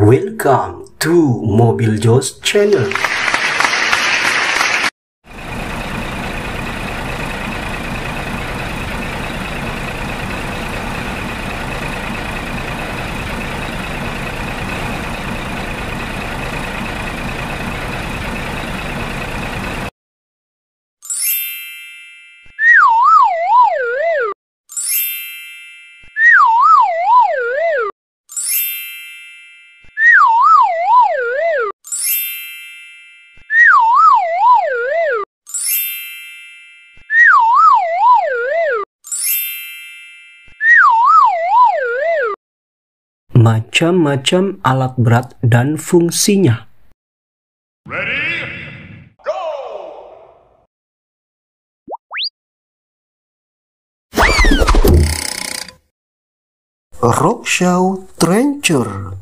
Welcome to Mobile Joe's channel. macam-macam alat berat dan fungsinya. Ready? Go! Rockshaw Trencher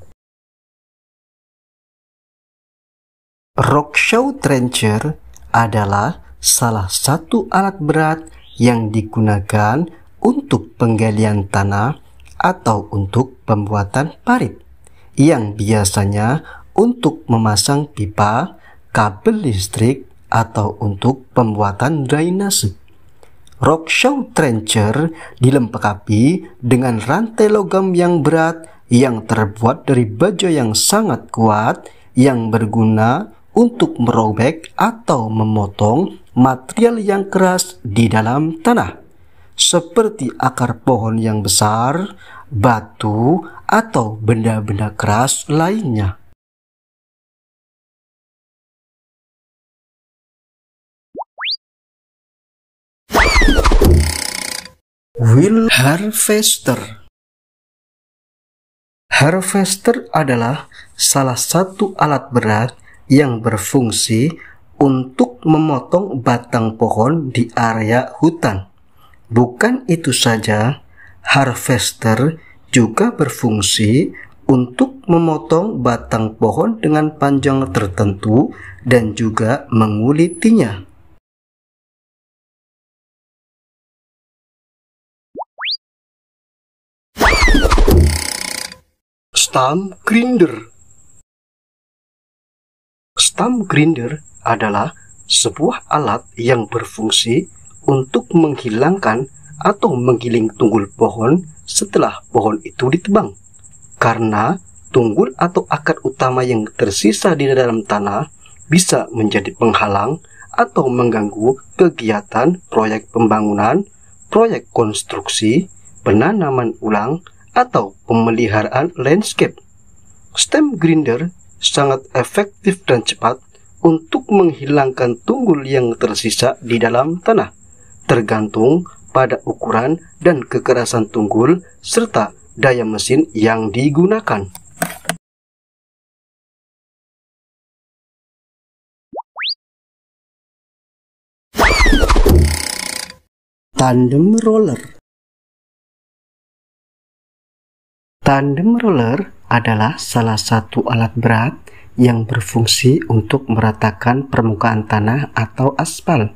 Rockshaw Trencher adalah salah satu alat berat yang digunakan untuk penggalian tanah atau untuk pembuatan parit yang biasanya untuk memasang pipa, kabel listrik, atau untuk pembuatan drainase. Rockshow trencher dilengkapi dengan rantai logam yang berat yang terbuat dari baja yang sangat kuat yang berguna untuk merobek atau memotong material yang keras di dalam tanah seperti akar pohon yang besar, batu, atau benda-benda keras lainnya. Will Harvester Harvester adalah salah satu alat berat yang berfungsi untuk memotong batang pohon di area hutan. Bukan itu saja, harvester juga berfungsi untuk memotong batang pohon dengan panjang tertentu dan juga mengulitinya. Stump grinder Stump grinder adalah sebuah alat yang berfungsi untuk menghilangkan atau menggiling tunggul pohon setelah pohon itu ditebang. Karena tunggul atau akar utama yang tersisa di dalam tanah bisa menjadi penghalang atau mengganggu kegiatan proyek pembangunan, proyek konstruksi, penanaman ulang, atau pemeliharaan landscape. Stem grinder sangat efektif dan cepat untuk menghilangkan tunggul yang tersisa di dalam tanah tergantung pada ukuran dan kekerasan tunggul serta daya mesin yang digunakan. Tandem roller Tandem roller adalah salah satu alat berat yang berfungsi untuk meratakan permukaan tanah atau aspal,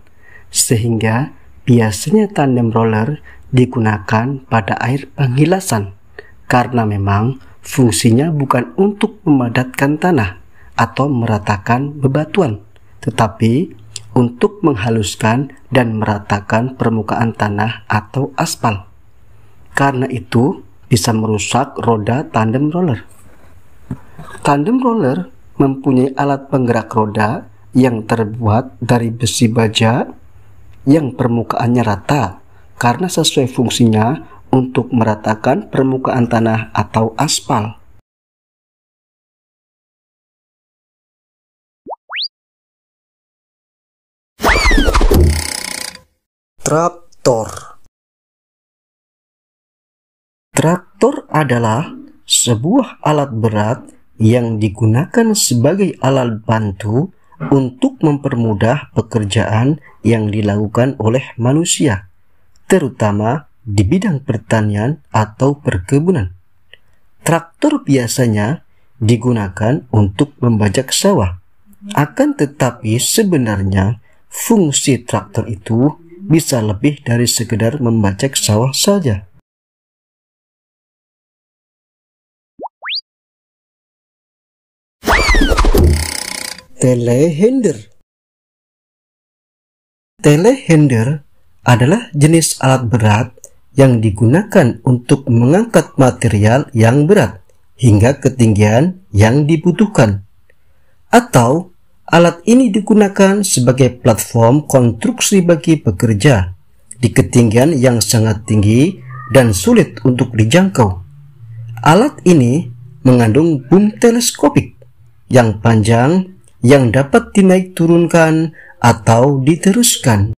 sehingga Biasanya tandem roller digunakan pada air penghilasan karena memang fungsinya bukan untuk memadatkan tanah atau meratakan bebatuan, tetapi untuk menghaluskan dan meratakan permukaan tanah atau aspal. Karena itu bisa merusak roda tandem roller. Tandem roller mempunyai alat penggerak roda yang terbuat dari besi baja yang permukaannya rata karena sesuai fungsinya untuk meratakan permukaan tanah atau aspal. Traktor Traktor adalah sebuah alat berat yang digunakan sebagai alat bantu untuk mempermudah pekerjaan yang dilakukan oleh manusia, terutama di bidang pertanian atau perkebunan. Traktor biasanya digunakan untuk membajak sawah. Akan tetapi sebenarnya fungsi traktor itu bisa lebih dari sekedar membajak sawah saja. Telehandler. Telehandler adalah jenis alat berat yang digunakan untuk mengangkat material yang berat hingga ketinggian yang dibutuhkan. Atau alat ini digunakan sebagai platform konstruksi bagi pekerja di ketinggian yang sangat tinggi dan sulit untuk dijangkau. Alat ini mengandung boom teleskopik yang panjang yang dapat dinaik turunkan atau diteruskan.